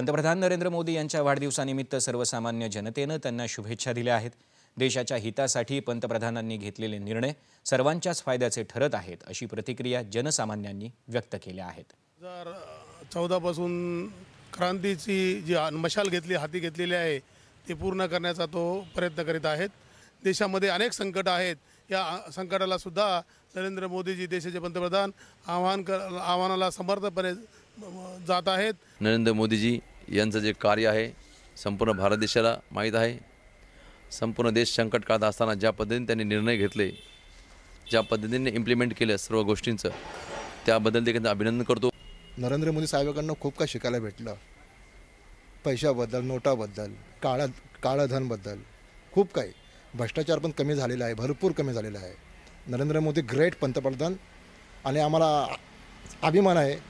पंतप्रधान नरेंद्र मोदी यांच्या वाढदिवसानिमित्त सर्वसामान्य जनतेनं त्यांना शुभेच्छा दिल्या आहेत देशाच्या हितासाठी पंतप्रधानांनी घेतलेले निर्णय सर्वांच्याच फायद्याचे ठरत आहेत अशी प्रतिक्रिया जनसामान्यांनी व्यक्त केल्या आहेत दोन हजार चौदापासून क्रांतीची जी मशाल घेतली हाती घेतलेली आहे ती पूर्ण करण्याचा तो प्रयत्न करीत आहेत देशामध्ये अनेक संकट आहेत या संकटाला सुद्धा नरेंद्र मोदीजी देशाचे पंतप्रधान आव्हान कर आव्हानाला समर्थपणे जात आहेत नरेंद्र मोदीजी यांचं जे कार्य आहे संपूर्ण भारत देशाला माहीत आहे संपूर्ण देश संकट काळात असताना ज्या पद्धतीने त्यांनी निर्णय घेतले ज्या पद्धतीने इम्प्लिमेंट केलं सर्व गोष्टींचं त्याबद्दल देखील अभिनंदन करतो नरेंद्र मोदी साहेबांकडनं खूप काय शिकायला भेटलं पैशाबद्दल नोटाबद्दल काळा काळाधनबद्दल खूप काही भ्रष्टाचार पण कमी झालेला आहे भरपूर कमी झालेला आहे नरेंद्र मोदी ग्रेट पंतप्रधान आणि आम्हाला अभिमान आहे